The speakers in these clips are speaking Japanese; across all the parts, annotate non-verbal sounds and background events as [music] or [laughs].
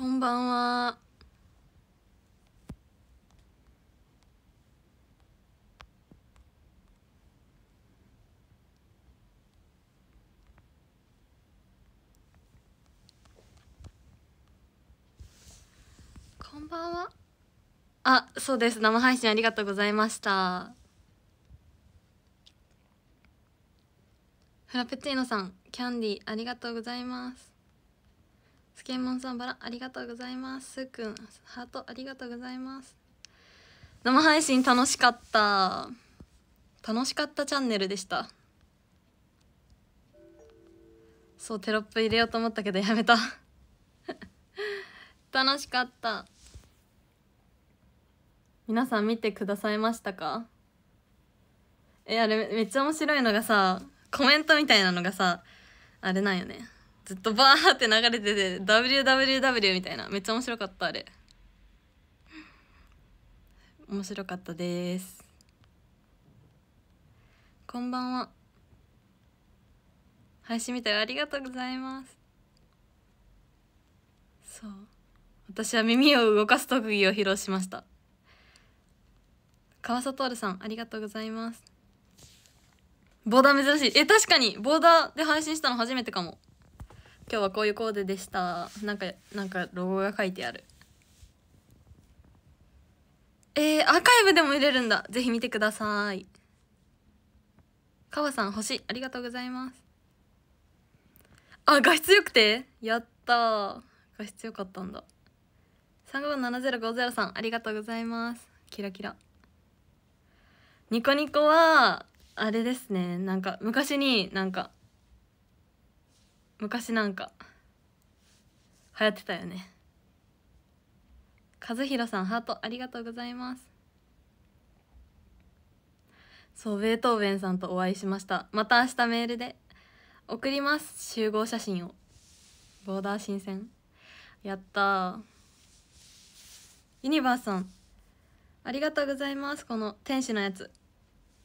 こんばんは。こんばんは。あ、そうです。生配信ありがとうございました。フラペチーノさん、キャンディーありがとうございます。スケモンさんバラありがとうございますすーくんハートありがとうございます生配信楽しかった楽しかったチャンネルでしたそうテロップ入れようと思ったけどやめた [laughs] 楽しかった皆さん見てくださいましたかえあれめっちゃ面白いのがさコメントみたいなのがさあれなんよねずっとバーって流れてて WWW みたいなめっちゃ面白かったあれ面白かったですこんばんは配信みたいありがとうございますそう私は耳を動かす特技を披露しました川里さんありがとうございますボーダー珍しいえ確かにボーダーで配信したの初めてかも今日はこういうコーデでしたなんかなんかロゴが書いてあるえー、アーカイブでも見れるんだぜひ見てくださいかわさん星ありがとうございますあ画質よくてやった画質よかったんだ357050さんありがとうございますキラキラニコニコはあれですねなんか昔になんか昔なんか流行ってたよね和弘さんハートありがとうございますそうベートーベンさんとお会いしましたまた明日メールで送ります集合写真をボーダー新鮮やったユニバースさんありがとうございますこの天使のやつ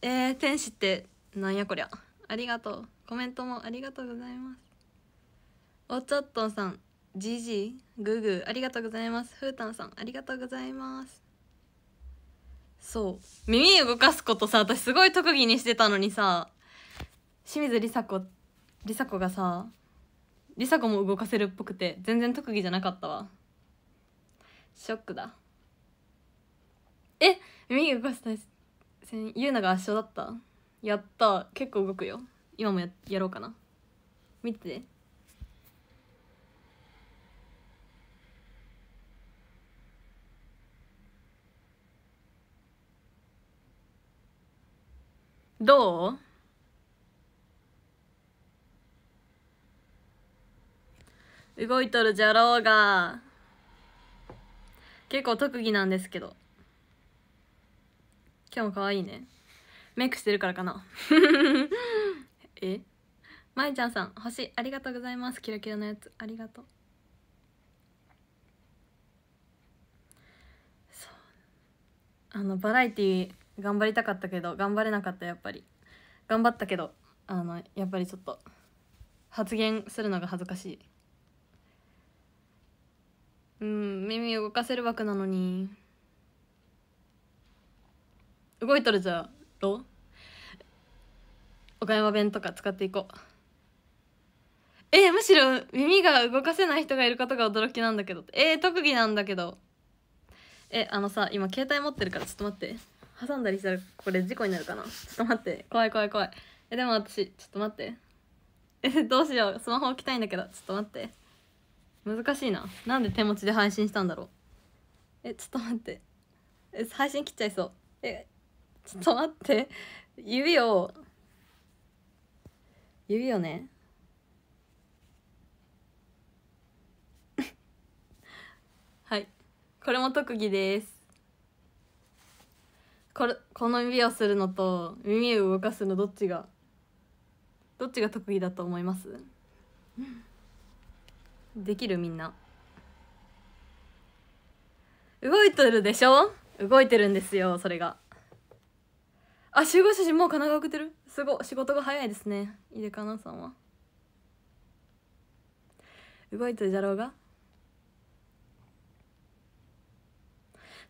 えー、天使ってなんやこりゃありがとうコメントもありがとうございますおちょっとさんじじぐぐありがとうございますふうたんさんありがとうございますそう耳動かすことさ私すごい特技にしてたのにさ清水梨紗子梨紗子がさ梨紗子も動かせるっぽくて全然特技じゃなかったわショックだえ耳動かしたいゆうなが圧勝だったやった結構動くよ今もややろうかな見ててどう動いとるじゃろうが結構特技なんですけど今日も可愛いねメイクしてるからかな [laughs] えまいちゃんさん星ありがとうございますキラキラのやつありがとうそうあのバラエティー頑張りたかったけど頑張れなかったやっぱり頑張ったけどあのやっぱりちょっと発言するのが恥ずかしいうん耳動かせる枠なのに動いとるじゃろ岡山弁とか使っていこうえー、むしろ耳が動かせない人がいることが驚きなんだけどえー、特技なんだけどえあのさ今携帯持ってるからちょっと待って。挟んだりしたらこれ事故になるかなちょっと待って怖い怖い怖いえでも私ちょっと待ってえどうしようスマホ置きたいんだけどちょっと待って難しいななんで手持ちで配信したんだろうえちょっと待ってえ配信切っちゃいそうえちょっと待って指を指をねはいこれも特技ですこの指をするのと耳を動かすのどっちがどっちが得意だと思いますできるみんな動いてるでしょ動いてるんですよそれがあ集合写真もう神奈川送ってるすごい仕事が早いですね井出かなさんは動いてるじゃろうが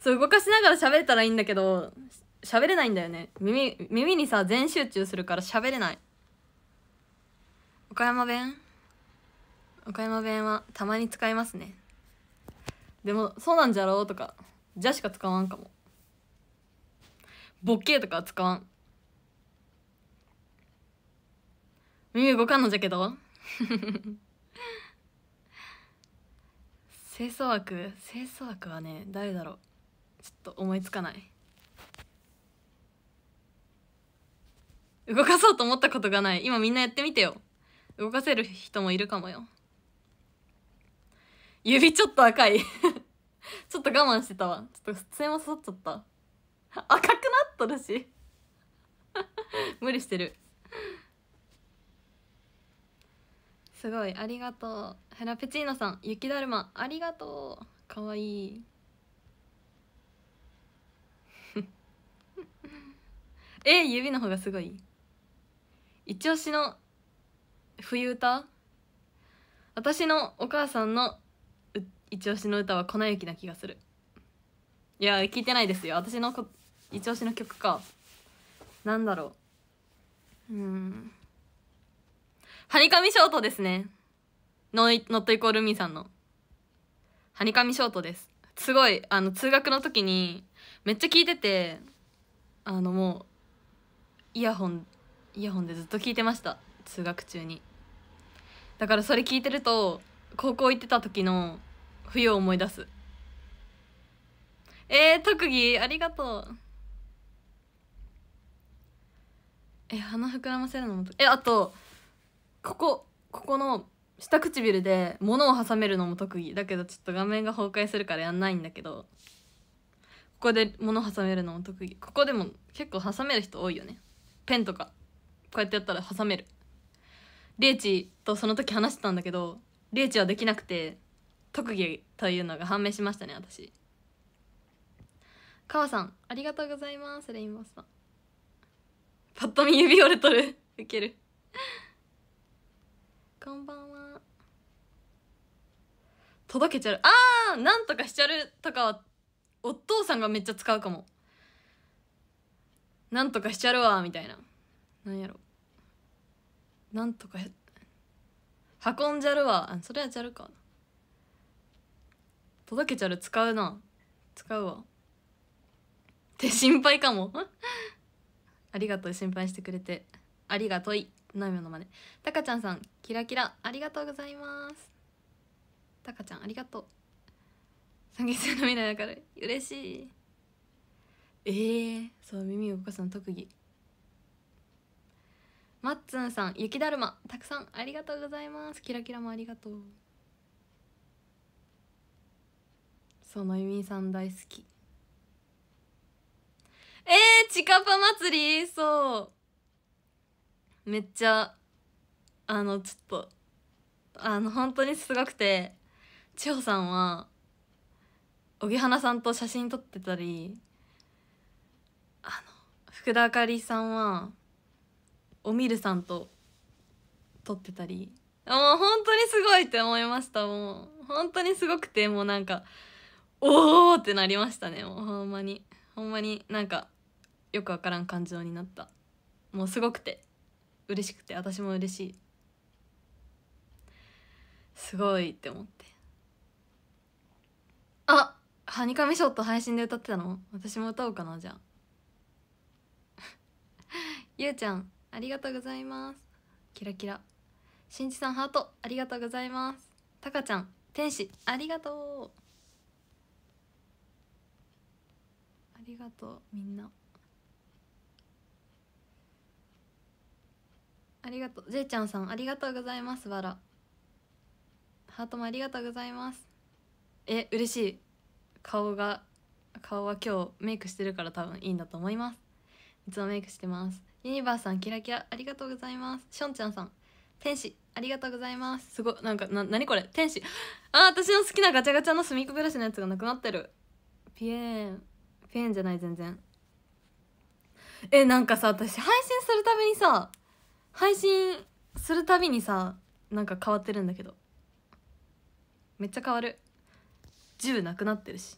そう動かしながら喋れたらいいんだけど喋れないんだよね耳耳にさ全集中するから喋れない岡山弁岡山弁はたまに使いますねでも「そうなんじゃろう」とか「じゃ」しか使わんかもボケとかは使わん耳動かんのじゃけど [laughs] 清掃枠清掃枠はね誰だろうちょっと思いつかない動かそうと思ったことがない今みんなやってみてよ動かせる人もいるかもよ指ちょっと赤い [laughs] ちょっと我慢してたわちょっと普通も刺さっちゃった赤くなっとるし [laughs] 無理してるすごいありがとうフラペチーノさん雪だるまありがとうかわいいえ指の方がすごい一押しの冬歌私のお母さんの一押しの歌は「粉雪」な気がするいや聞いてないですよ私の一押しの曲かなんだろううんはにかみショートですねノイノットイコールミーさんのはにかみショートですすごいあの通学の時にめっちゃ聞いててあのもうイヤホンイヤホンでずっと聞いてました通学中にだからそれ聞いてると高校行ってた時の冬を思い出すえー、特技ありがとうえ鼻膨らませるのもえあとここここの下唇で物を挟めるのも特技だけどちょっと画面が崩壊するからやんないんだけどここで物挟めるのも特技ここでも結構挟める人多いよねペンとかこうやってやったら挟めるレイチとその時話してたんだけどレイチはできなくて特技というのが判明しましたね私川さんありがとうございますレインボーさんぱっと見指折れとるウケるこんばんは届けちゃるあーなんとかしちゃるとかお父さんがめっちゃ使うかもなんとかしちゃるわみたいななんやろなんとか運んじゃるわあそれはじゃるか届けちゃる使うな使うわって心配かも [laughs] ありがとう心配してくれてありがといののまねたかちゃんさんキラキラありがとうございますたかちゃんありがとう三月の未来明るい嬉しいえー、そう耳を動かすの特技マッツンさん雪だるまたくさんありがとうございますキラキラもありがとうそうのゆみさん大好きえー、チカパ祭りそうめっちゃあのちょっとあの本当にすごくて千穂さんは荻原さんと写真撮ってたり福田あかりさんはおみるさんと撮ってたりもう本当にすごいって思いましたもう本当にすごくてもうなんかおおってなりましたねもうほんまにほんまになんかよくわからん感情になったもうすごくて嬉しくて私も嬉しいすごいって思ってあはにかみショット配信で歌ってたの私も歌おうかなじゃあ [laughs] ゆうちゃんありがとうございますキラキラしんじさんハートありがとうございますたかちゃん天使ありがとうありがとうみんなありがとうジェイちゃんさんありがとうございますバラハートもありがとうございますえ嬉しい顔が顔は今日メイクしてるから多分いいんだと思いますいつもメイクしてますユニバーさんキラキラありがとうございますしょんちゃんさん天使ありがとうございますすごなんかななにこれ天使あ私の好きなガチャガチャのスミックブラシのやつがなくなってるピエーンピエーンじゃない全然えなんかさ私配信するたびにさ配信するたびにさなんか変わってるんだけどめっちゃ変わる1なくなってるし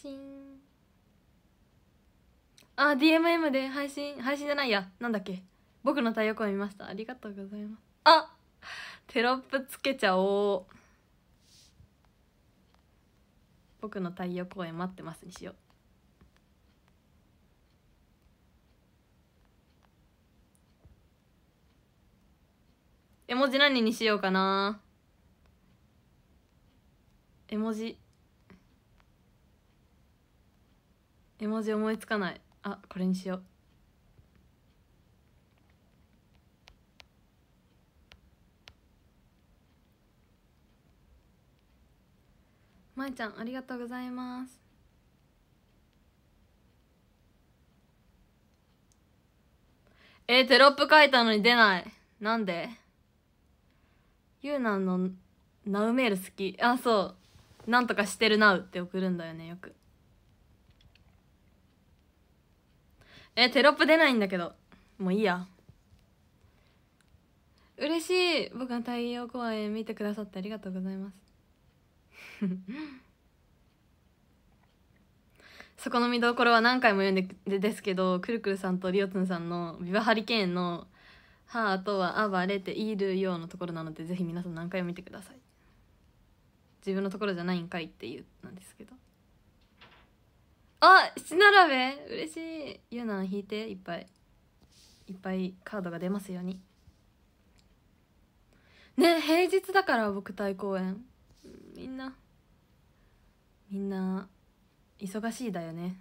信あ DMM で配信配信じゃないやなんだっけ僕の太陽光見ましたありがとうございますあテロップつけちゃおう僕の太陽公演待ってますにしよう絵文字何にしようかな絵文字絵文字思いつかないあこれにしようまえちゃんありがとうございますえー、テロップ書いたのに出ないなんでゆうなのナウメール好きあそうなんとかしてるなうって送るんだよねよくえテロップ出ないんだけどもういいや嬉しい僕は太陽公演見てくださってありがとうございます [laughs] そこの見どころは何回も読んでですけどくるくるさんとりおつんさんの「ビバハリケーン」の「はあとは暴れているよ」うなところなのでぜひ皆さん何回も見てください自分のところじゃないんかいっていうなんですけどあ七並べ嬉しいゆうなん引いていっぱいいっぱいカードが出ますようにね平日だから僕対公演みんなみんな忙しいだよね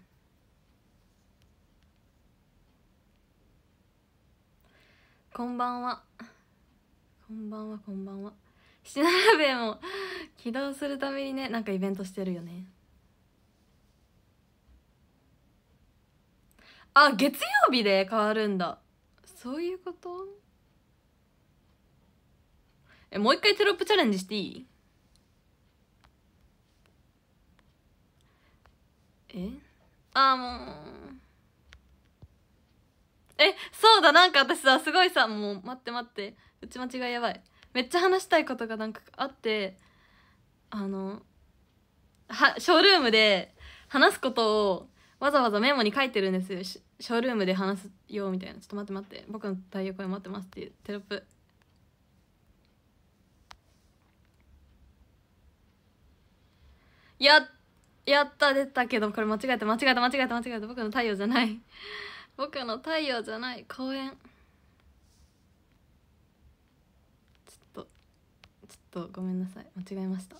こんばんはこんばんはこんばんは七並べも起動するためにねなんかイベントしてるよねあ月曜日で変わるんだそういうことえもう一回テロップチャレンジしていいえあもうえそうだなんか私さすごいさもう待って待って打ち間違いやばいめっちゃ話したいことがなんかあってあのはショールームで話すことをわざわざメモに書いてるんですよショールームで話すよみたいなちょっと待って待って僕の太陽光待ってますっていうテロップややった出たけどこれ間違えた間違えた間違えた間違えた僕の太陽じゃない僕の太陽じゃない公園ちょっとちょっとごめんなさい間違えました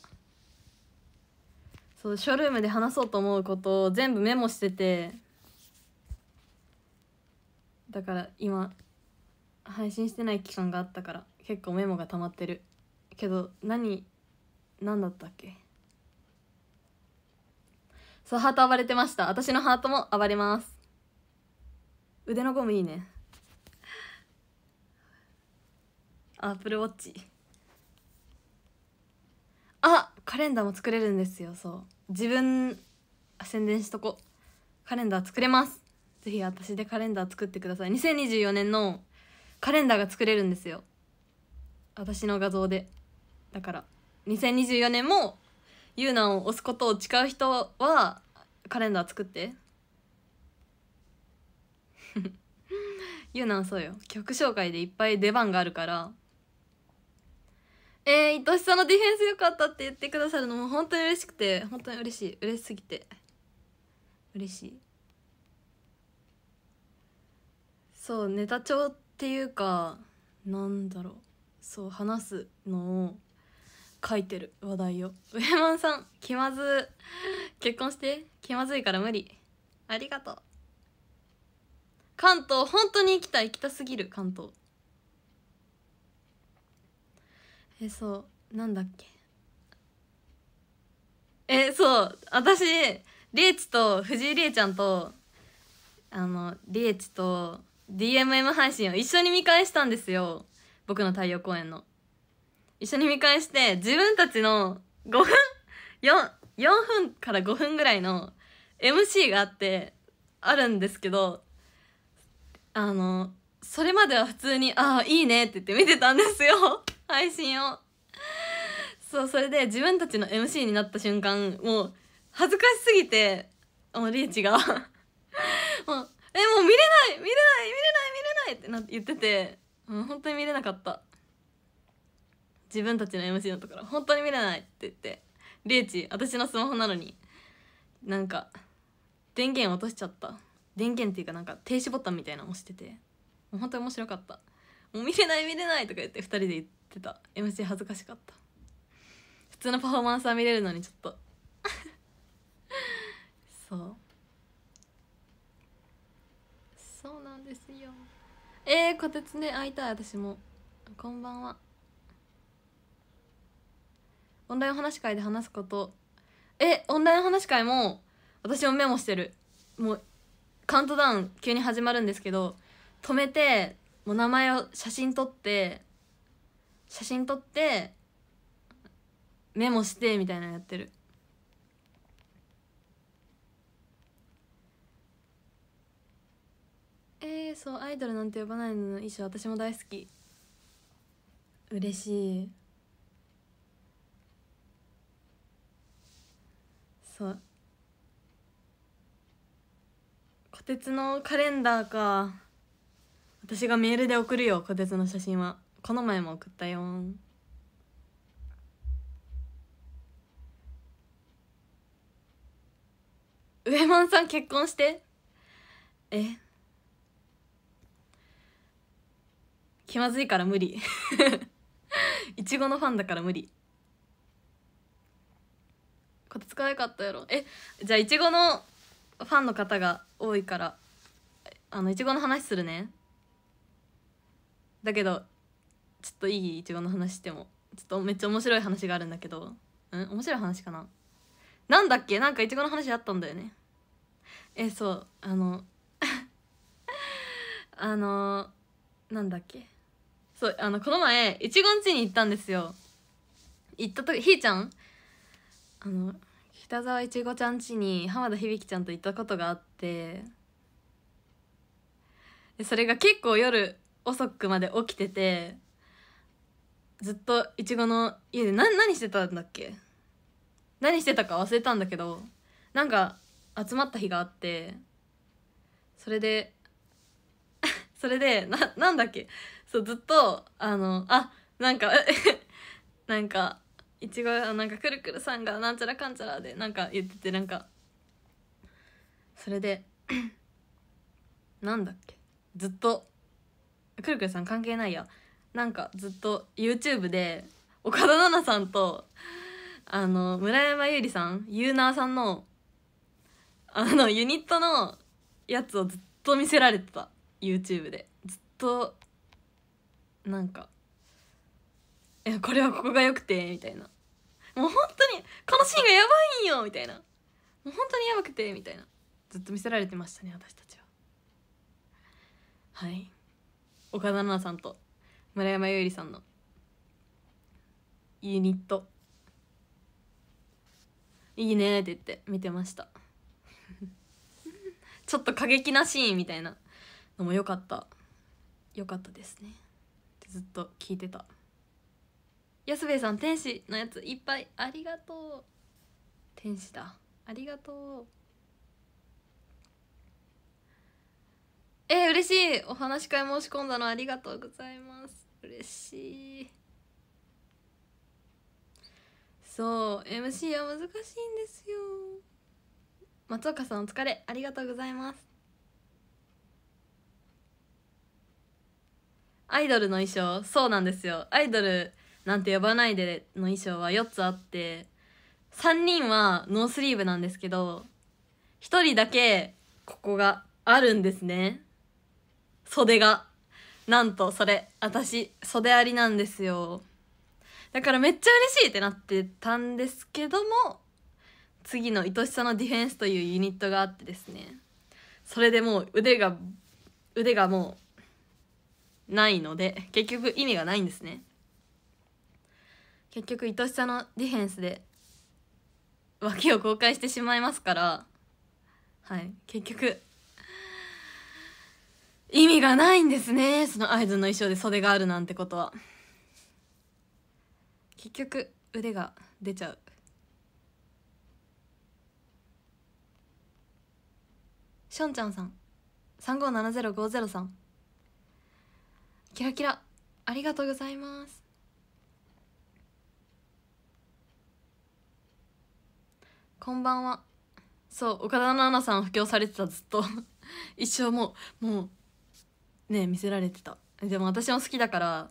そうショールームで話そうと思うことを全部メモしててだから今配信してない期間があったから結構メモが溜まってるけど何何だったっけそうハート暴れてました私のハートも暴れます腕のゴムいいねアップルウォッチあカレンダーも作れるんですよそう自分宣伝しとこカレンダー作れますぜひ私でカレンダー作ってください2024年のカレンダーが作れるんですよ私の画像でだから2024年もユーナを押すことを誓う人はカレンダー作って [laughs] ユうナはそうよ曲紹介でいっぱい出番があるからえー、愛しさのディフェンス良かったって言ってくださるのも本当に嬉しくて本当に嬉しい嬉しすぎて嬉しいそうネタ帳っていうかなんだろうそう話すのを書いてる話題を上マさん気まず結婚して気まずいから無理ありがとう関東本当に行きたい行きたすぎる関東えそうなんだっけえそう私リーチと藤井リエちゃんとあのリエチと DMM 配信を一緒に見返したんですよ僕の太陽公演の一緒に見返して自分たちの5分 4, 4分から5分ぐらいの MC があってあるんですけどあのそれまでは普通に「ああいいね」って言って見てたんですよ配信をそうそれで自分たちの MC になった瞬間もう恥ずかしすぎてもうリーチが [laughs] もう「えもう見れない見れない見れない見れない」ってな言っててもう本当に見れなかった自分たちの MC のところ本当に見れないって言ってリーチ私のスマホなのになんか電源落としちゃった電源っていうかなんか停止ボタンみたいなの押しててもう本当に面白かったもう見れない見れないとか言って2人で言ってってた MC 恥ずかしかった普通のパフォーマンスは見れるのにちょっと [laughs] そうそうなんですよえこてつね会いたい私もこんばんはオンライン話し会で話すことえオンライン話し会も私もメモしてるもうカウントダウン急に始まるんですけど止めてもう名前を写真撮って写真撮ってメモしてみたいなのやってるえー、そうアイドルなんて呼ばないのの衣装私も大好き嬉しいそう虎鉄のカレンダーか私がメールで送るよ虎鉄の写真は。この前も送ったよ上門さん結婚してえ気まずいから無理 [laughs] いちごのファンだから無理こてつかなかったやろえじゃあいちごのファンの方が多いからあのいちごの話するねだけどちょっといいいちごの話してもちょっとめっちゃ面白い話があるんだけどうん面白い話かななんだっけなんかいちごの話あったんだよねえそうあの [laughs] あのなんだっけそうあのこの前いちごんちに行ったんですよ行った時ひーちゃんあの北沢いちごちゃんちに浜田響ちゃんと行ったことがあってそれが結構夜遅くまで起きててずっといちごの家で何何してたんだっけ何してたか忘れたんだけどなんか集まった日があってそれで [laughs] それでななんだっけそうずっとあのあなんか [laughs] なんかいちごなんかくるくるさんがなんちゃらかんちゃらでなんか言っててなんかそれで [clears throat] なんだっけずっとくるくるさん関係ないやなんかずっと YouTube で岡田奈々さんとあの村山優里さんユーナーさんのあのユニットのやつをずっと見せられてた YouTube でずっとなんか「えこれはここが良くて」みたいな「もう本当にこのシーンがやばいんよ」みたいな「もう本当にやばくて」みたいなずっと見せられてましたね私たちははい岡田奈々さんと村山優里さんのユニットいいねって言って見てました [laughs] ちょっと過激なシーンみたいなのも良かった良かったですねずっと聞いてた安兵衛さん天使のやついっぱいありがとう天使だありがとうえー、嬉しいお話し会申し込んだのありがとうございます嬉しいそう MC は難しいんですよ松岡さんお疲れありがとうございますアイドルの衣装そうなんですよアイドルなんて呼ばないでの衣装は4つあって3人はノースリーブなんですけど1人だけここがあるんですね袖がなんとそれ私袖ありなんですよだからめっちゃ嬉しいってなってたんですけども次の「愛しさのディフェンス」というユニットがあってですねそれでもう腕が腕がもうないので結局意味がないんですね結局愛しさのディフェンスで脇を公開してしまいますからはい結局意味がないんですねその合図の衣装で袖があるなんてことは結局腕が出ちゃうしょんちゃんさん357050さんキラキラありがとうございますこんばんはそう岡田奈々さん布教されてたずっと [laughs] 一生もうもうね見せられてたでも私も好きだから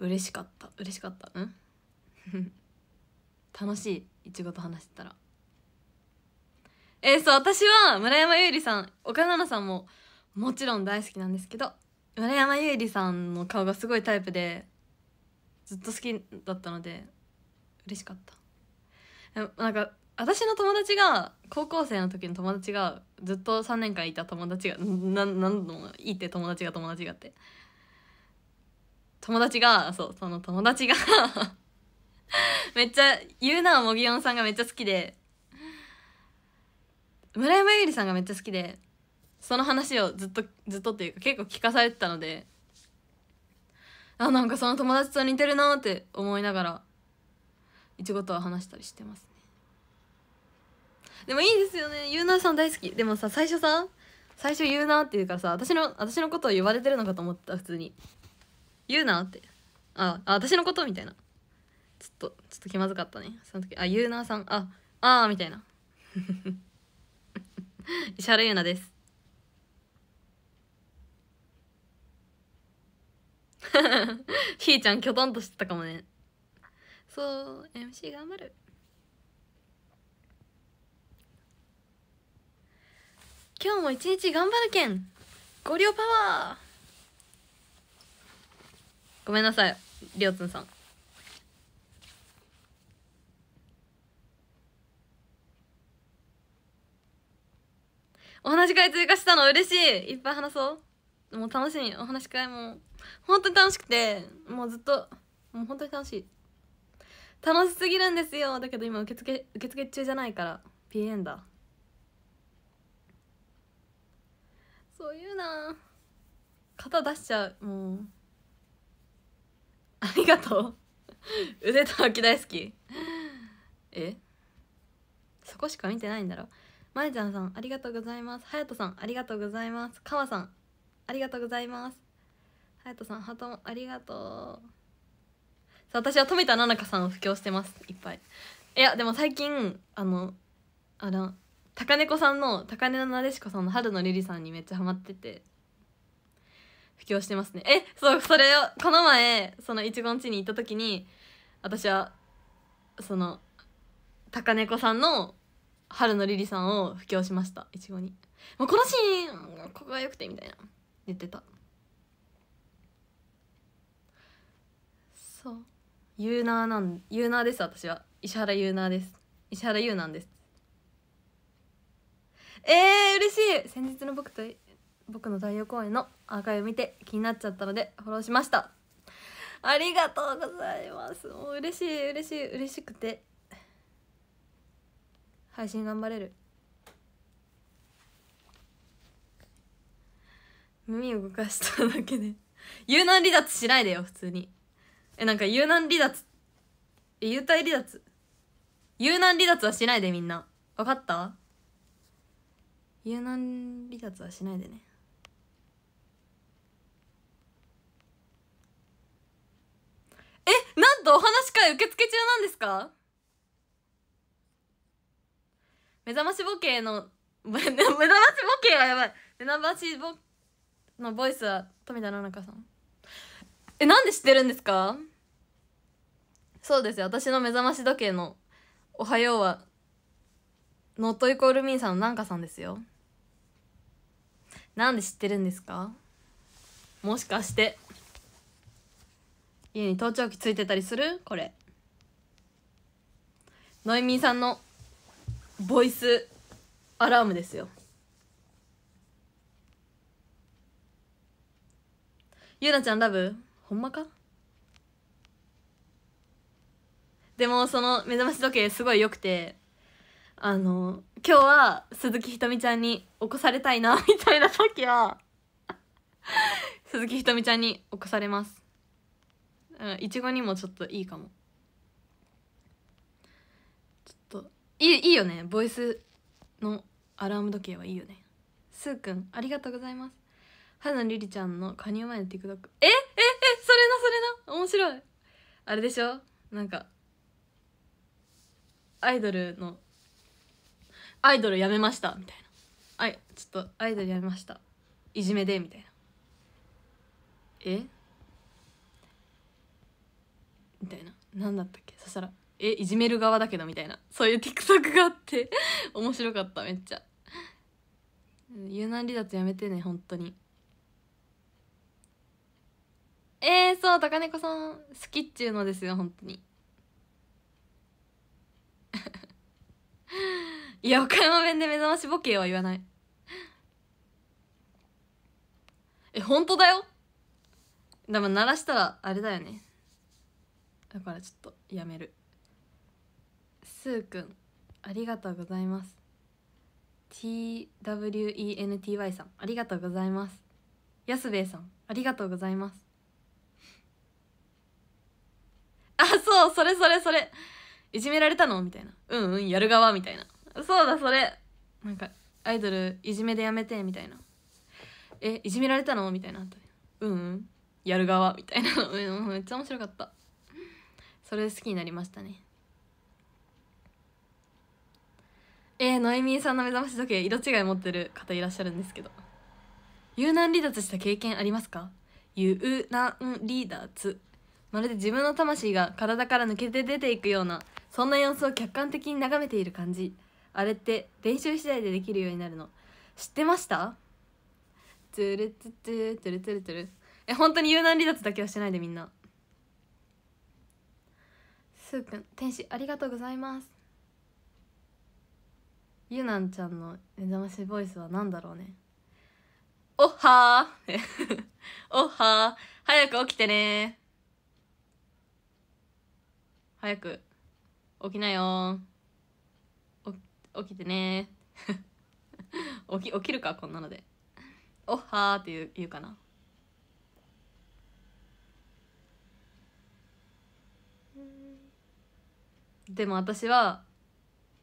嬉しかった嬉しかったうん [laughs] 楽しいいちごと話してたらえー、そう私は村山優里さん岡奈々さんももちろん大好きなんですけど村山優里さんの顔がすごいタイプでずっと好きだったので嬉しかったなんか私の友達が高校生の時の友達がずっと3年間いた友達が何度もいいって友達が友達がって友達がそうその友達がめっちゃ言うなもぎおんさんがめっちゃ好きで村山優里さんがめっちゃ好きでその話をずっとずっとっていうか結構聞かされてたのであなんかその友達と似てるなって思いながらいちごとは話したりしてますねでもいいですよねゆうなさん大好きでもさ最初さ最初言うなっていうからさ私の私のことを言われてるのかと思った普通に言うなってああ私のことみたいなちょっとちょっと気まずかったねその時あゆうなさんああみたいな [laughs] 石原ゆうなです [laughs] ひーちゃんきょとんとしてたかもねそう MC 頑張る今日も一日頑張るけんごりょうパワーごめんなさいりょうつんさんお話し会追加したの嬉しいいっぱい話そうもう楽しいお話し会も本当に楽しくてもうずっともう本当に楽しい楽しすぎるんですよだけど今受付受付中じゃないから PN だそういうな肩出しちゃうもうありがとう [laughs] 腕と脇大好きえそこしか見てないんだろまえちゃんさんありがとうございますはやとさんありがとうございますかわさんありがとうございますはやとさんハートもありがとうさあ私は富田菜々香さんを布教してますいっぱいいやでも最近あのあの高猫さんの高根なでしこさんの春のリリさんにめっちゃハマってて布教してますねえそうそれをこの前そのいちごんちに行った時に私はその高猫さんの春のリリさんを布教しましたいちごにもうこのシーンここが良くてみたいな言ってたそうユーナーなんユーナーです私は石原ユーナーです石原うなんですえー、嬉しい先日の僕と僕の太陽公演のアーカイブ見て気になっちゃったのでフォローしましたありがとうございますもう嬉しい嬉しい嬉しくて配信頑張れる耳を動かしただけで有難離脱しないでよ普通にえなんか有難離脱え幽体離脱有難離脱はしないでみんな分かった有難離脱はしないでねえなんとお話会受付中なんですか目覚まし時計の [laughs] 目覚まし時計はやばい目覚ましボのボイスは富田奈々香さんえなんで知ってるんですかそうですよ私の目覚まし時計の「おはようは」ノットイコールミンさんのなんかさんですよなんで知ってるんですかもしかして家に盗聴器ついてたりするこれノイミーさんのボイスアラームですよゆうなちゃんラブほんまかでもその目覚まし時計すごい良くてあの今日は鈴木ひとみちゃんに起こされたいなみたいな時は鈴木ひとみちゃんに起こされますいちごにもちょっといいかもちょっといいいいよねボイスのアラーム時計はいいよねすーくんありがとうございます春のりりちゃんの加入前の TikTok えええそれなそれな面白いあれでしょなんかアイドルのアイドルやめました」みたいな「あいちょっとアイドルやめましたいじめで」みたいな「えみたいな何だったっけそしたら「えいじめる側だけど」みたいなそういう TikTok があって [laughs] 面白かっためっちゃ有難離脱やめてね本当にえー、そう高猫さん好きっちゅうのですよ本当に [laughs] いや岡山弁で目覚ましボケは言わないえ本当だよでも鳴らしたらあれだよねだからちょっとやめるすーくんありがとうございます TWENTY さんありがとうございますやすべさんありがとうございますあそうそれそれそれいじめられたのみたいな。うんうん、やる側みたいな。そうだ、それ。なんか、アイドル、いじめでやめて、みたいな。え、いじめられたのみたいな。うんうん、やる側、みたいな。めっちゃ面白かった。それで好きになりましたね。えー、ノエミーさんの目覚まし時計、色違い持ってる方いらっしゃるんですけど。有難離脱した経験ありますか有難離脱。まるで自分の魂が体から抜けて出ていくようなそんな様子を客観的に眺めている感じあれって練習次第でできるようになるの知ってましたトゥルツトゥトゥルトゥルトゥルえ本当に有難離脱だけはしないでみんなすーくん天使ありがとうございますゆなんちゃんの目覚ましボイスは何だろうねおっはー [laughs] おっはー早く起きてね早く起きなよ起きてね [laughs] 起き起きるかこんなのでおっはーって言う言うかなでも私は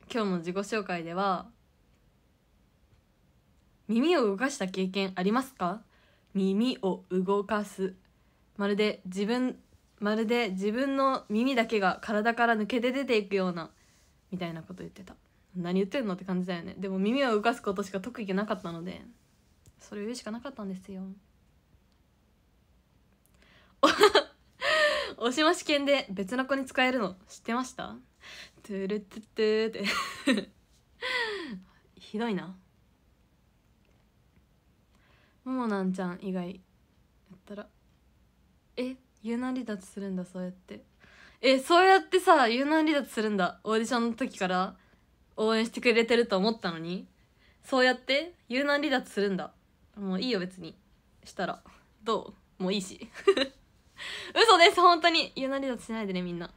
今日の自己紹介では「耳を動かした経験ありますか?」耳を動かすまるで自分まるで自分の耳だけが体から抜けて出ていくようなみたいなこと言ってた何言ってんのって感じだよねでも耳を動かすことしか特技なかったのでそれを言うしかなかったんですよ [laughs] おしま試験で別の子に使えるの知ってましたトゥルトゥトゥって [laughs] ひどいなももなんちゃん以外やったらえ有難離脱するんだそうやってえそうやってさ有難離脱するんだオーディションの時から応援してくれてると思ったのにそうやって有難離脱するんだもういいよ別にしたらどうもういいし [laughs] 嘘です本当に有難離脱しないでねみんな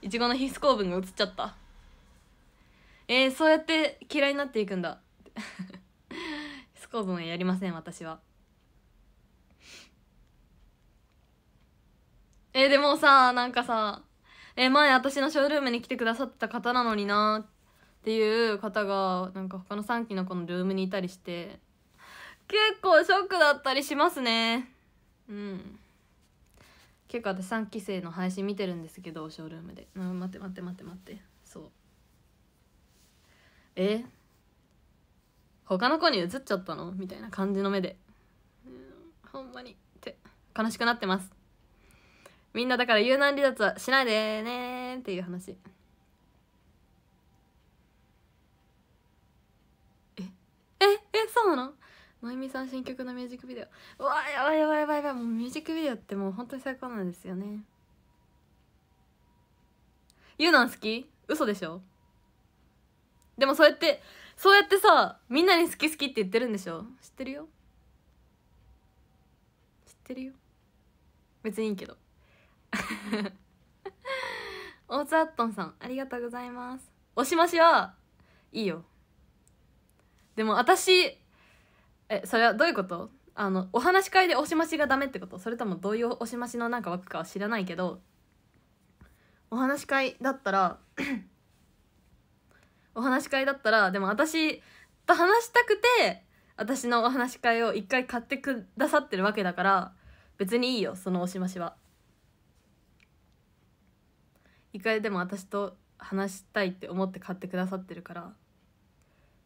いちごの必須公文が映っちゃったえー、そうやって嫌いになっていくんだ [laughs] 必須公文はやりません私はえー、でもさなんかさ、えー、前私のショールームに来てくださった方なのになっていう方がなんか他の3期の子のルームにいたりして結構ショックだったりしますねうん結構私3期生の配信見てるんですけどショールームで、うん、待って待って待って待ってそうえ他の子に移っちゃったのみたいな感じの目で、うん、ほんまにって悲しくなってますみんなだから有難離脱はしないでねっていう話えええそうなののいみさん新曲のミュージックビデオうわやばいやばいやばいやばいもうミュージックビデオってもう本当に最高なんですよねゆうなん好き嘘でしょでもそうやってそうやってさみんなに好き好きって言ってるんでしょ知ってるよ知ってるよ別にいいけど大津アットンさんありがとうございます押しましはいいよでも私えそれはどういうことあのお話し会で押しましがダメってことそれともどういう押しましのなんか枠かは知らないけどお話し会だったら [clears throat] お話し会だったらでも私と話したくて私のお話し会を一回買ってくださってるわけだから別にいいよその押しましは一回でも私と話したいって思って買ってくださってるから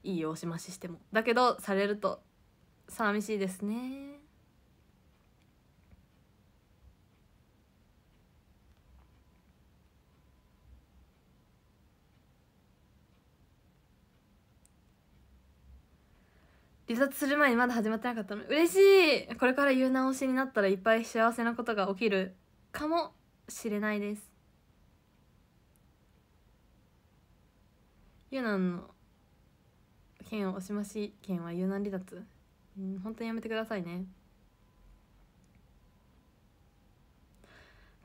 いいよおしまししてもだけどされると寂しいですね自殺する前にまだ始まってなかったの嬉しいこれから言う直しになったらいっぱい幸せなことが起きるかもしれないですユナンの件をおしまし件は有難離脱うん本当にやめてくださいね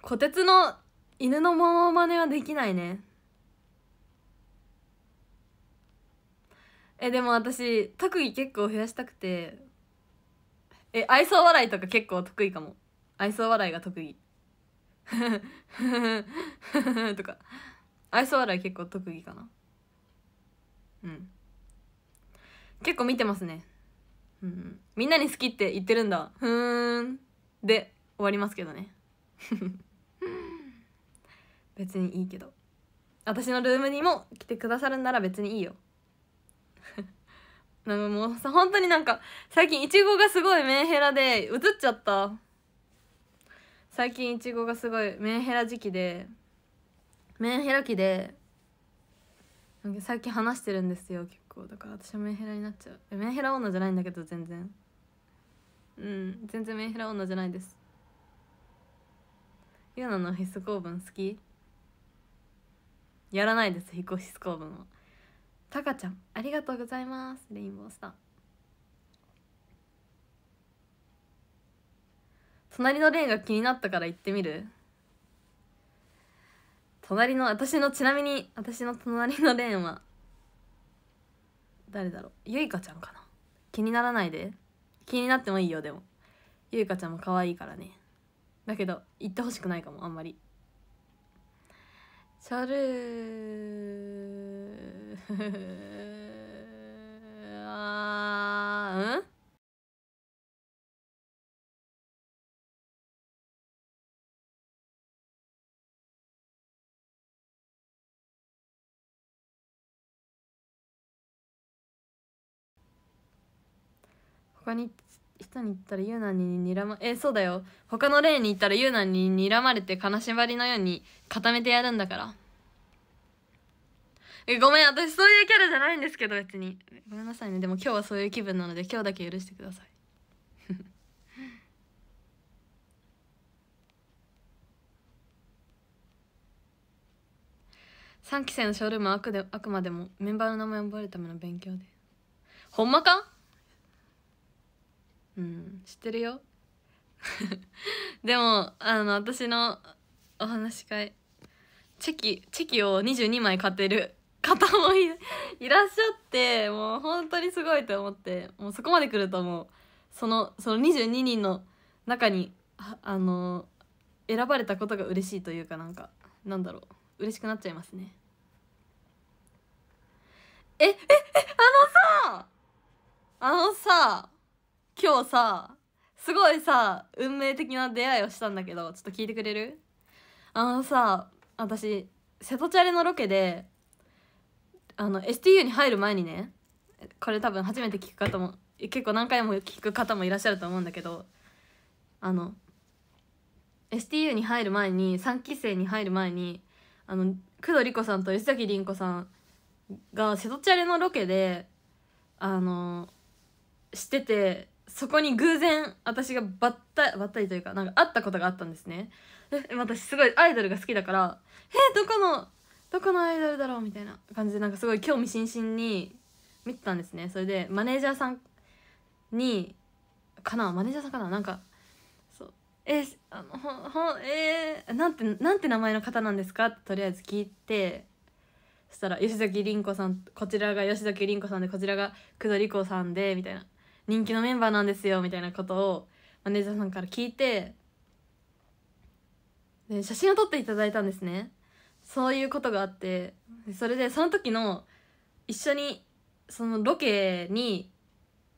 虎鉄の犬のモノマネはできないねえでも私特技結構増やしたくてえ愛想笑いとか結構得意かも愛想笑いが特技 [laughs] とか愛想笑い結構得意かなうん結構見てますねうん、みんなに好きって言ってるんだふーんで終わりますけどね [laughs] 別にいいけど私のルームにも来てくださるなら別にいいよなんかもうさ本当になんか最近いちごがすごいメンヘラで映っちゃった最近いちごがすごいメンヘラ時期でメンヘラ期で最近話してるんですよ結構だから私はメンヘラになっちゃうメンヘラ女じゃないんだけど全然うん全然メンヘラ女じゃないですゆうなの必須公文好きやらないです必須公文はたかちゃんありがとうございますレインボースター隣のレイが気になったから行ってみる隣の私のちなみに私の隣のレーンは誰だろうゆいかちゃんかな気にならないで気になってもいいよでもゆいかちゃんも可愛いからねだけど行ってほしくないかもあんまりシャルー [laughs] あーうん他に人に言ったらユナににらまえそうだよ他の例に言ったらユナににらまれて金縛りのように固めてやるんだからえごめん私そういうキャラじゃないんですけど別にごめんなさいねでも今日はそういう気分なので今日だけ許してください3 [laughs] 期生のショールームはあくであくまでもメンバーの名前を覚えるための勉強でほんまかうん知ってるよ [laughs] でもあの私のお話し会チェキチェキを22枚買ってる [laughs] 方もいらっしゃってもう本当にすごいと思ってもうそこまで来るともうそのその22人の中にあの選ばれたことが嬉しいというかなんかなんだろう嬉しくなっちゃいますねえええあのさあのさ今日さすごいさ運命的な出会いをしたんだけどちょっと聞いてくれるあのさ私瀬戸チャレのロケであの STU に入る前にねこれ多分初めて聞く方も結構何回も聞く方もいらっしゃると思うんだけどあの STU に入る前に3期生に入る前にあの工藤理子さんと吉崎凛子さんが瀬戸チャレのロケであのしててそこに偶然私がばったばったりというかなんか会ったことがあったんですね私すごいアイドルが好きだから「えどこのどこのアイドルだろう?」みたいな感じでなんかすごい興味津々に見てたんですねそれでマネージャーさんにかなマネージャーさんかななんかそう「えー、あのほほえー、なんてなんて名前の方なんですか?」ってとりあえず聞いてそしたら「吉崎凛子さんこちらが吉崎凛子さんでこちらが工藤理子さんで」みたいな人気のメンバーなんですよみたいなことをマネージャーさんから聞いてで写真を撮っていただいたんですねそういうことがあってそれでその時の一緒にそのロケに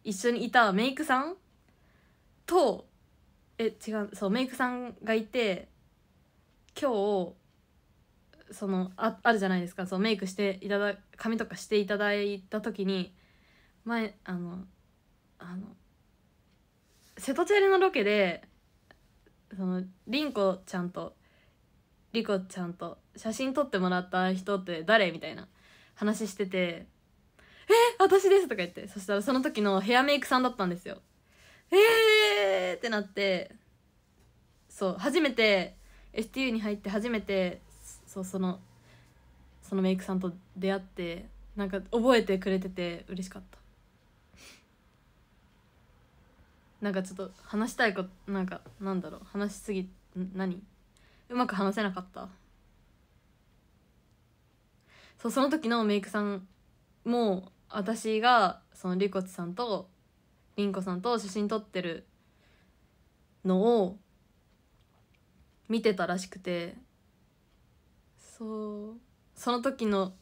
一緒にいたメイクさんとえ違うそうメイクさんがいて今日そのああるじゃないですかそうメイクしていただ髪とかしていただいた時に前あのあの瀬戸チェルのロケでその凛子ちゃんと莉子ちゃんと写真撮ってもらった人って誰みたいな話してて「え私です」とか言ってそしたらその時のヘアメイクさんだったんですよ。えーってなってそう初めて STU に入って初めてそうそのそのメイクさんと出会ってなんか覚えてくれてて嬉しかった。なんかちょっと話したいことなんかなんだろう話しすぎ何うまく話せなかったそうその時のメイクさんも私がそのリコチさんとリンコさんと写真撮ってるのを見てたらしくてそうその時の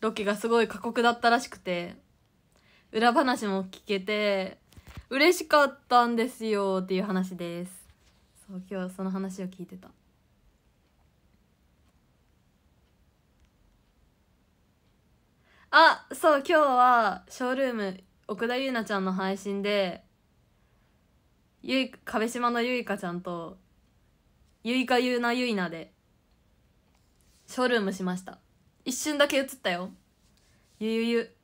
ロケがすごい過酷だったらしくて裏話も聞けて嬉しかったんですよっていう話ですそう今日その話を聞いてたあそう今日はショールーム奥田優奈ちゃんの配信でゆい壁島のゆいかちゃんとゆいかゆうなゆいなでショールームしました一瞬だけ映ったよゆゆゆ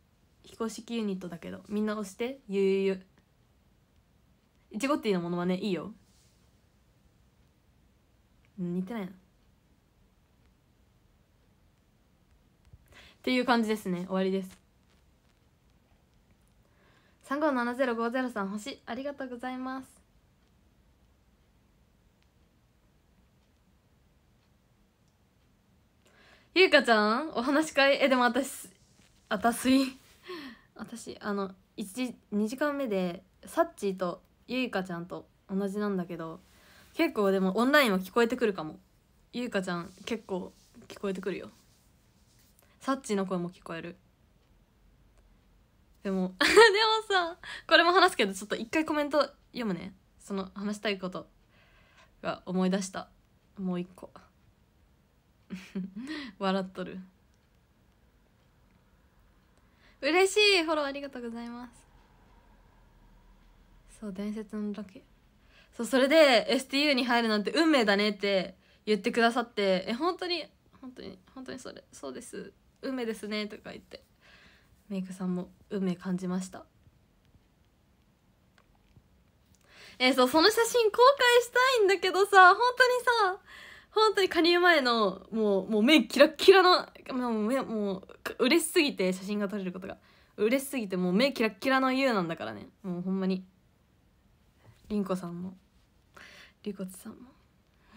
非公式ユニットだけどみんな押してゆゆゆいちごっていうのものまねいいよ似てないなっていう感じですね終わりです357050さん星ありがとうございますゆいかちゃんお話し会えでも私あたすい私あの1 2時間目でサッチーとゆいかちゃんと同じなんだけど結構でもオンラインは聞こえてくるかもゆいかちゃん結構聞こえてくるよサッチの声も聞こえるでも [laughs] でもさこれも話すけどちょっと一回コメント読むねその話したいことが思い出したもう一個 [laughs] 笑っとる嬉しいフォローありがとうございますそう伝説のだけそうそれで STU に入るなんて運命だねって言ってくださってえ本当に本当に本当にそれそうです運命ですねとか言ってメイクさんも運命感じましたえー、そうその写真公開したいんだけどさ本当にさ本当に加入前のもうもう目キラキラのもう目もう嬉しすぎて写真が撮れることが嬉しすぎてもう目キラキラの優なんだからねもうほんまにりんこさんもりこつさんも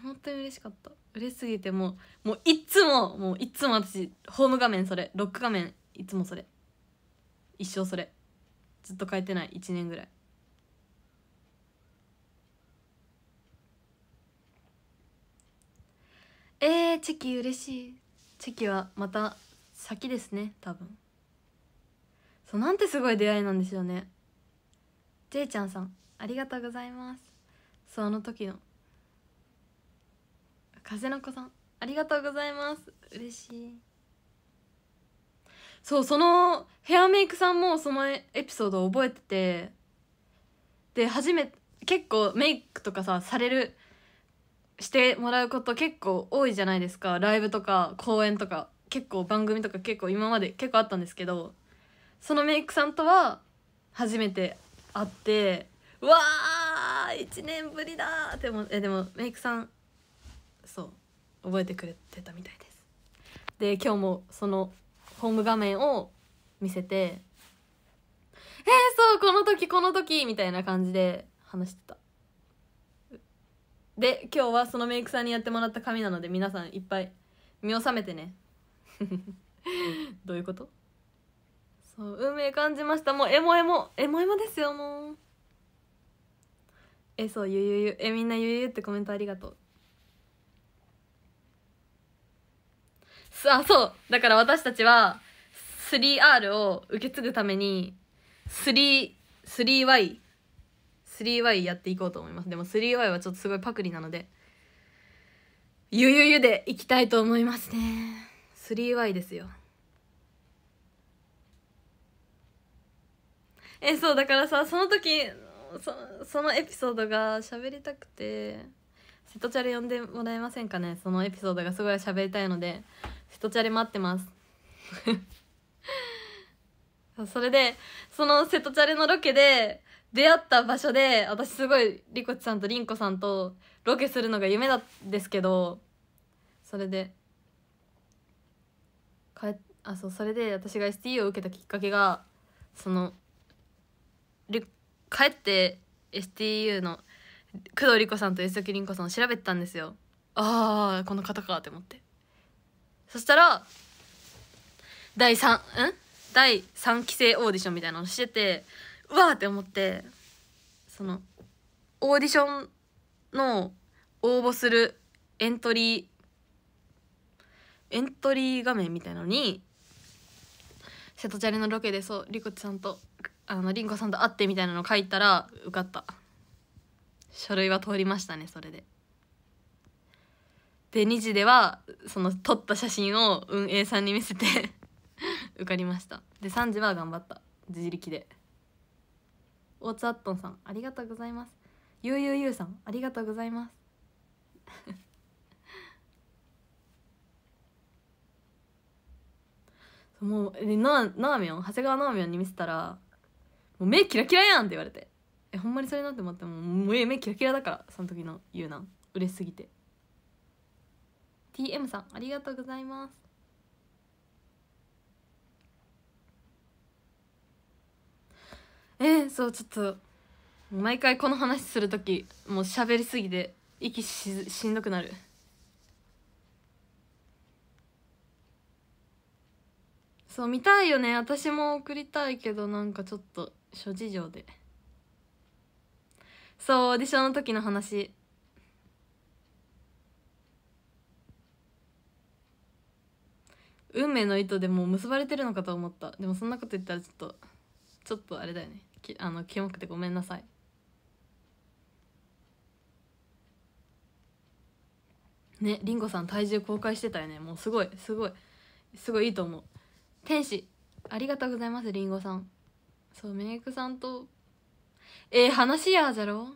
本当に嬉しかった嬉しすぎてもうもういっつももういっつも私ホーム画面それロック画面いつもそれ一生それずっと変えてない1年ぐらいえー、チェキ嬉しいチェキはまた先ですね多分そうなんてすごい出会いなんですよねジェイちゃんさんありがとうございますその時の風の子さんありがとうございます嬉しいそうそのヘアメイクさんもそのエピソードを覚えててで初め結構メイクとかさされるしてもらうこと結構多いじゃないですかライブとか公演とか結構番組とか結構今まで結構あったんですけどそのメイクさんとは初めて会ってわー1年ぶりだでもえでもメイクさんそう覚えてくれてたみたいですで今日もそのホーム画面を見せて「えー、そうこの時この時」みたいな感じで話してたで今日はそのメイクさんにやってもらった髪なので皆さんいっぱい見納めてね [laughs] どういうことそう運命感じましたもうエモエモエモエモですよもうえそうゆゆゆえみんなゆゆゆってコメントありがとうあそうだから私たちは 3R を受け継ぐために 3Y3Y やっていこうと思いますでも 3Y はちょっとすごいパクリなのでゆゆゆでいきたいと思いますね 3Y ですよえそうだからさその時そのエピソードが喋りたくて瀬戸チャレ呼んでもらえませんかねそのエピソードがすごい喋りたいので瀬戸チャレ待ってます [laughs] それでその瀬戸チャレのロケで出会った場所で私すごいりこちゃんと凛子さんとロケするのが夢なんですけどそれでかえあそうそれで私が STE を受けたきっかけがその帰って STU の工藤理子さんと安崎凛子さんを調べてたんですよああこの方かって思ってそしたら第3ん第3期生オーディションみたいなのしててうわーって思ってそのオーディションの応募するエントリーエントリー画面みたいのに瀬戸ちゃんのロケでそうリコちゃんとあのりんこさんと会ってみたいなの書いたら受かった書類は通りましたねそれでで2時ではその撮った写真を運営さんに見せて [laughs] 受かりましたで3時は頑張った自力で大津アットンさんありがとうございますゆうゆうゆうさんありがとうございます [laughs] もうななあみょん長谷川なあみょんに見せたらもう目キラキラやんって言われてえほんまにそれなんて思ってももう目キラキラだからその時の言うな嬉しすぎて TM さんありがとうございますえー、そうちょっと毎回この話する時もう喋りすぎて息ししんどくなるそう見たいよね私も送りたいけどなんかちょっと諸事情でそうオーディションの時の話運命の糸でもう結ばれてるのかと思ったでもそんなこと言ったらちょっとちょっとあれだよねきあのキモくてごめんなさいねりんごさん体重公開してたよねもうすごいすごいすごいいいと思う天使ありがとうございますりんごさんそうメイクさんとええー、話やじゃろ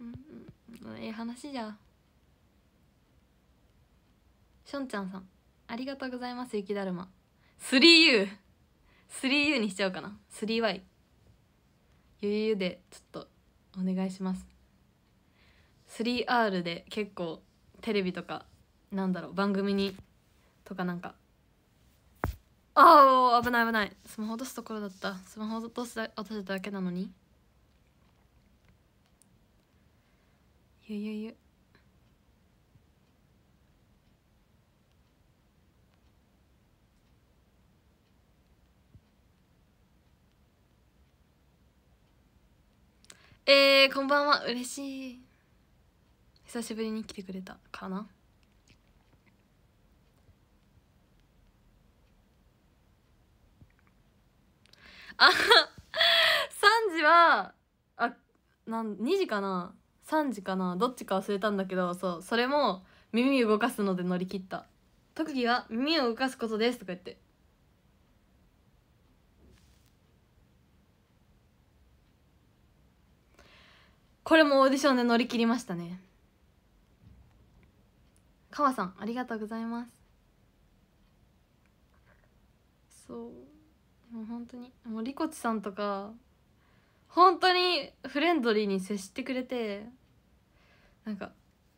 うんええー、話じゃしょんちゃんさんありがとうございます雪だるま 3U3U 3U にしちゃおうかな 3Y ゆゆゆでちょっとお願いします 3R で結構テレビとかなんだろう番組にとかなんかああ危ない危ないスマホ落とすところだったスマホ落とす落としただけなのにゆゆゆえー、こんばんは嬉しい久しぶりに来てくれたかなあ3時はあなん2時かな3時かなどっちか忘れたんだけどそうそれも耳動かすので乗り切った特技は耳を動かすことですとか言ってこれもオーディションで乗り切りましたね川さんありがとうございますそうもう本当にもうリコチさんとか本当にフレンドリーに接してくれてなんか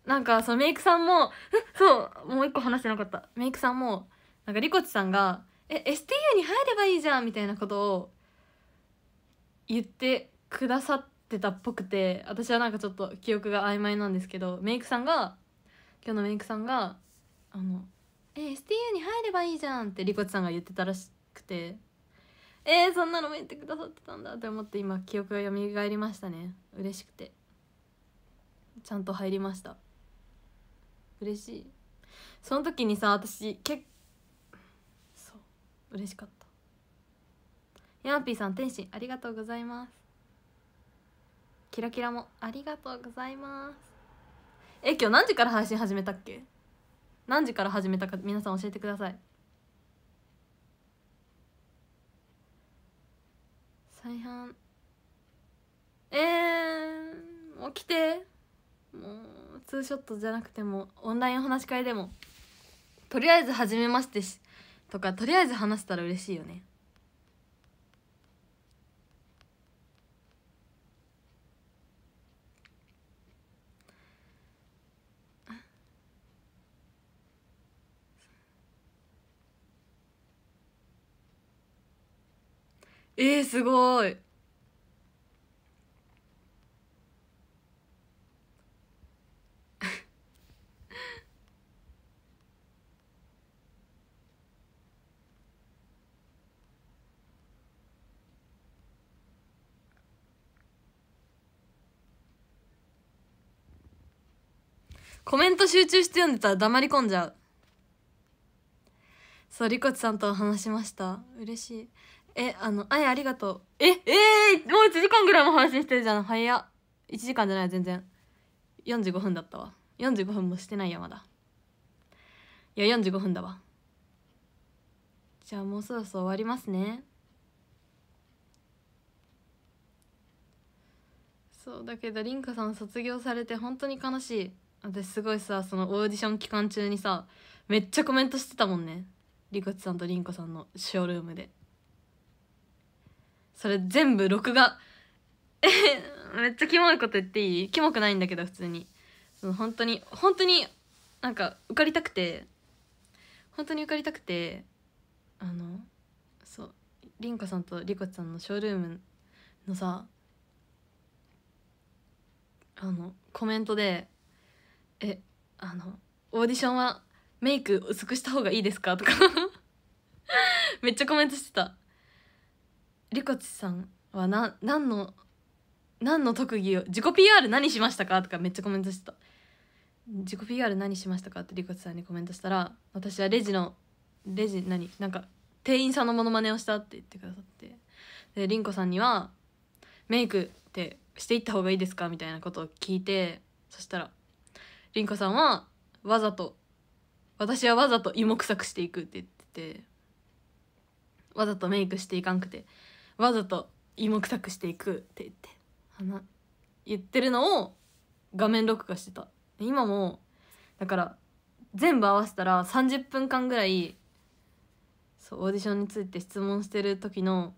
なんかそのメイクさんも [laughs] そうもう一個話してなかったメイクさんもなんかリコチさんが「え STU に入ればいいじゃん」みたいなことを言ってくださってたっぽくて私はなんかちょっと記憶が曖昧なんですけどメイクさんが今日のメイクさんが「あのえ STU に入ればいいじゃん」ってリコチさんが言ってたらしくて。えー、そんなの見てくださってたんだって思って今記憶が蘇りましたね嬉しくてちゃんと入りました嬉しいその時にさ私結そう嬉しかったヤマピーさん天心ありがとうございますキラキラもありがとうございますえ今日何時から配信始めたっけ何時から始めたか皆さん教えてください再販えー、もう来てもうツーショットじゃなくてもオンラインお話し会でもとりあえず「はじめましてし」とかとりあえず話したら嬉しいよねえー、すごいコメント集中して読んでたら黙り込んじゃうそうリコちさんと話しました嬉しいえ、あの、あやありがとう。え、えー、もう1時間ぐらいも配信してるじゃん。早っ。1時間じゃない全然。45分だったわ。45分もしてないや、まだ。いや、45分だわ。じゃあもうそろそろ終わりますね。そうだけど凛花さん卒業されて本当に悲しい私すごいさそのオーディション期間中にさめっちゃコメントしてたもんねりこちさんと凛花さんのショールームでそれ全部録画えめっちゃキモいこと言っていいキモくないんだけど普通にその本当に本当になんか受かりたくて本当に受かりたくてあのそうりんさんとりこちゃんのショールームのさあのコメントで「えあのオーディションはメイク薄くした方がいいですか?」とか [laughs] めっちゃコメントしてたリコチさんはな何の何の特技を自己 PR 何しましたかとかめっちゃコメントしてた自己 PR 何しましたかってリコチさんにコメントしたら私はレジのレジ何なんか店員さんのモノマネをしたって言ってくださってでりんこさんにはメイクってしていった方がいいですかみたいなことを聞いてそしたらりんこさんはわざと私はわざと芋臭くしていくって言っててわざとメイクしていかんくてわざと芋臭くしていくって言ってあ言ってるのを画面録画してた今もだから全部合わせたら30分間ぐらいそうオーディションについて質問してる時の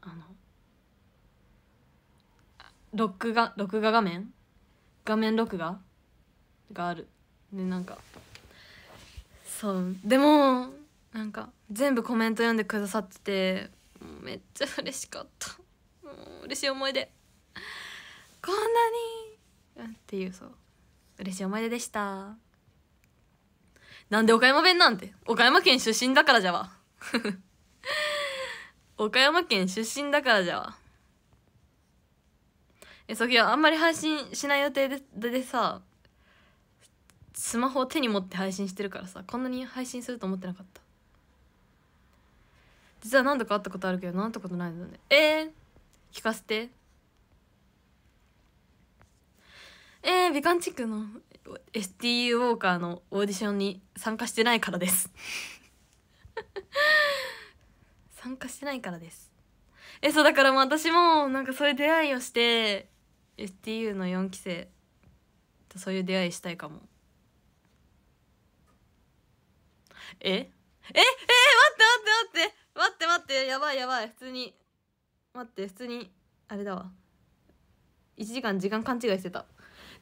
あの録画録画画面画面録画があるでなんかそうでもなんか全部コメント読んでくださっててめっちゃ嬉しかったもう嬉しい思い出こんなにっていうそう嬉しい思い出でしたなんで岡山弁なんて岡山県出身だからじゃわ [laughs] 岡山県出身だからじゃわえソフィアあんまり配信しない予定ででさスマホを手に持って配信してるからさこんなに配信すると思ってなかった実は何度か会ったことあるけど何っことないのねえー、聞かせてえー、美観地区の STU ウォーカーのオーディションに参加してないからです [laughs] 参加してないからですえそうだから私もなんかそういう出会いをして STU の4期生とそういう出会いしたいかもええええ待って待ってやばいやばい普通に待って普通にあれだわ1時間時間勘違いしてた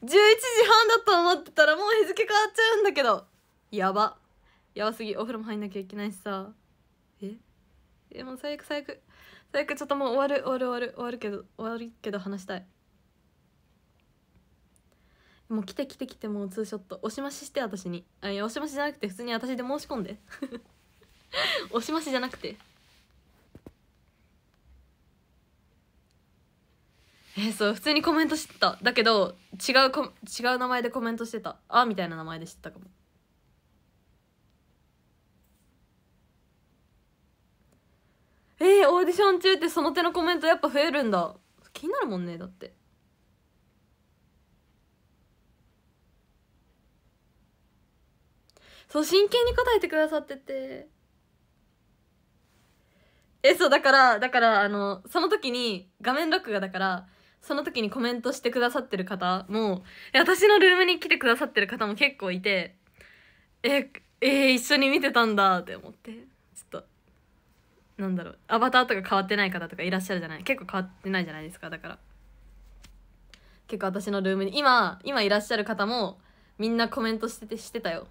11時半だと思ってたらもう日付変わっちゃうんだけどやばやばすぎお風呂も入んなきゃいけないしさええもう最悪最悪最悪ちょっともう終わる終わる終わる終わるけど終わるけど話したいもう来て来て来てもうツーショット押しましして私にあいや押しましじゃなくて普通に私で申し込んで [laughs] 押しましじゃなくてえそう普通にコメントしてただけど違う違う名前でコメントしてたあみたいな名前で知ったかもえー、オーディション中ってその手のコメントやっぱ増えるんだ気になるもんねだってそう真剣に答えてくださっててえそうだからだからあのその時に画面ロックがだからその時にコメントしてくださってる方も私のルームに来てくださってる方も結構いてええー、一緒に見てたんだって思ってちょっとなんだろうアバターとか変わってない方とかいらっしゃるじゃない結構変わってないじゃないですかだから結構私のルームに今今いらっしゃる方もみんなコメントしててしてたよ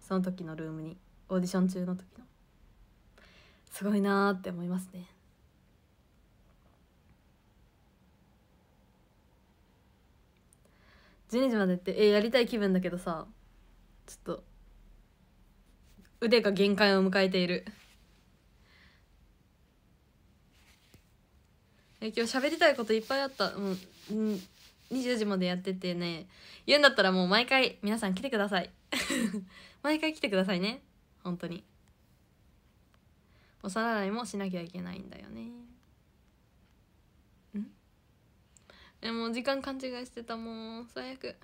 その時のルームにオーディション中の時のすごいなーって思いますね12時までってえやりたい気分だけどさちょっと腕が限界を迎えているえ今日喋りたいこといっぱいあったもう、ん24時までやっててね言うんだったらもう毎回皆さん来てください [laughs] 毎回来てくださいね本当にお皿洗いもしなきゃいけないんだよねえもう時間勘違いしてたもう最悪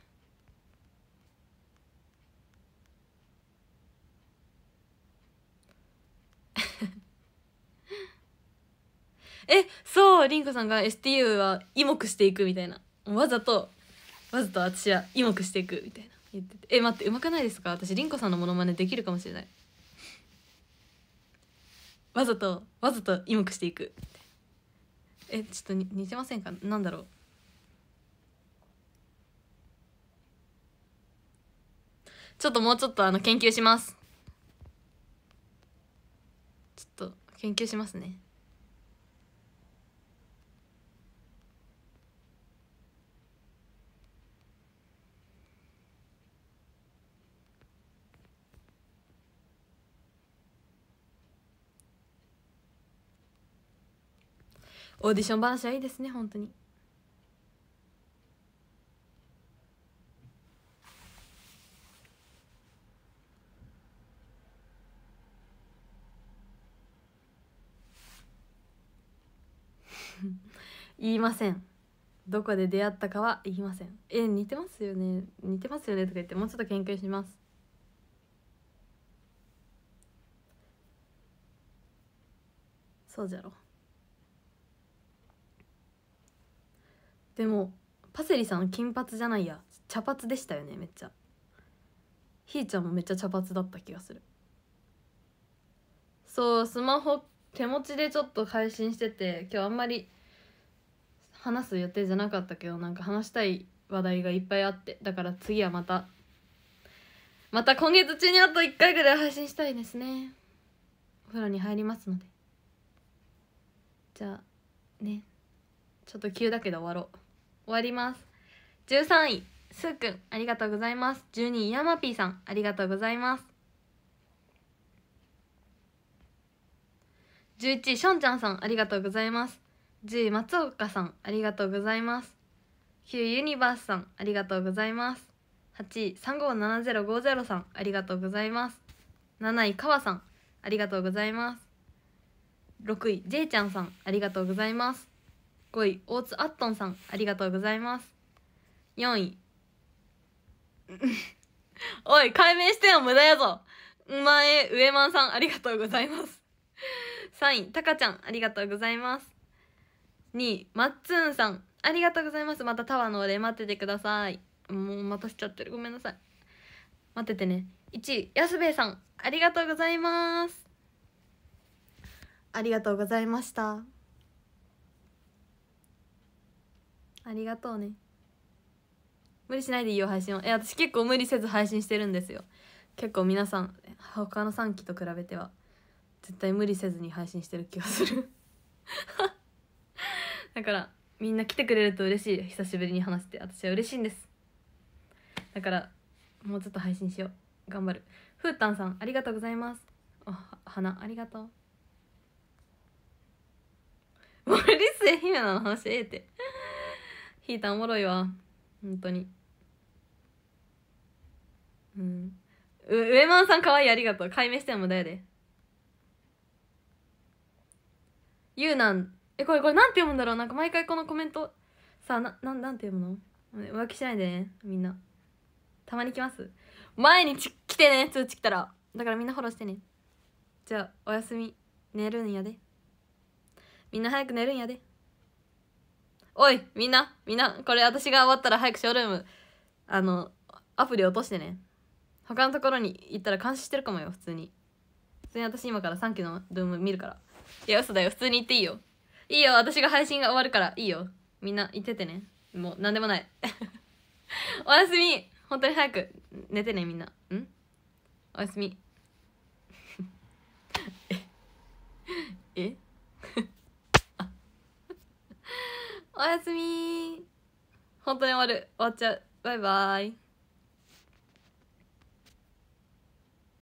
[laughs] えそうりんこさんが STU はイモくしていくみたいなわざとわざと私はイモくしていくみたいな言っててえ待ってうまくないですか私りんこさんのモノマネできるかもしれないわざとわざとイモくしていくえちょっと似てませんかなんだろうちょっともうちょっとあの研究しますちょっと研究しますねオーディション話はいいですね本当に。言いませんどこで出会ったかは言いませんえ似てますよね似てますよねとか言ってもうちょっと研究しますそうじゃろでもパセリさん金髪じゃないや茶髪でしたよねめっちゃひーちゃんもめっちゃ茶髪だった気がするそうスマホ手持ちでちょっと配信してて今日あんまり話す予定じゃなかったけどなんか話したい話題がいっぱいあってだから次はまたまた今月中にあと1回ぐらい配信したいですねお風呂に入りますのでじゃあねちょっと急だけど終わろう終わります13位すーくんありがとうございます12位ヤマピーさんありがとうございます11位しょんちゃんさんありがとうございます G 松岡さんありがとうございます Q ユニバースさんありがとうございます8位357050さんありがとうございます7位川さんありがとうございます6位 J ちゃんさんありがとうございます5位大津アットンさんありがとうございます4位 [laughs] おい解明してよ無駄やぞ前上マンさんありがとうございます3位たかちゃんありがとうございますにまっつんさんありがとうございますまたタワーのお礼待っててくださいもう待たしちゃってるごめんなさい待っててね1位安部さんありがとうございますありがとうございましたありがとうね無理しないでいいよ配信をえ私結構無理せず配信してるんですよ結構皆さん他の3期と比べては絶対無理せずに配信してる気がするだからみんな来てくれると嬉しい久しぶりに話して私は嬉しいんですだからもうちょっと配信しよう頑張るふーたんさんありがとうございますお花ありがとうう、リスエ姫なの話ええってひーたんおもろいわ本当にうんう上間さんかわいいありがとう解明してもだやでゆうなんえこれこれなんて読むんだろうなんか毎回このコメントさあなななんて読むの浮気しないでねみんなたまに来ます毎日来てね通知来たらだからみんなフォローしてねじゃあおやすみ寝るんやでみんな早く寝るんやでおいみんなみんなこれ私が終わったら早くショールームあのアプリ落としてね他のところに行ったら監視してるかもよ普通に普通に私今から3期のルーム見るからいや嘘だよ普通に行っていいよいいよ、私が配信が終わるから、いいよ。みんな、行っててね。もう、なんでもない。[laughs] おやすみ本当に早く寝てね、みんな。んおやすみ。[laughs] え [laughs] おやすみ本当に終わる。終わっちゃう。バイバイ。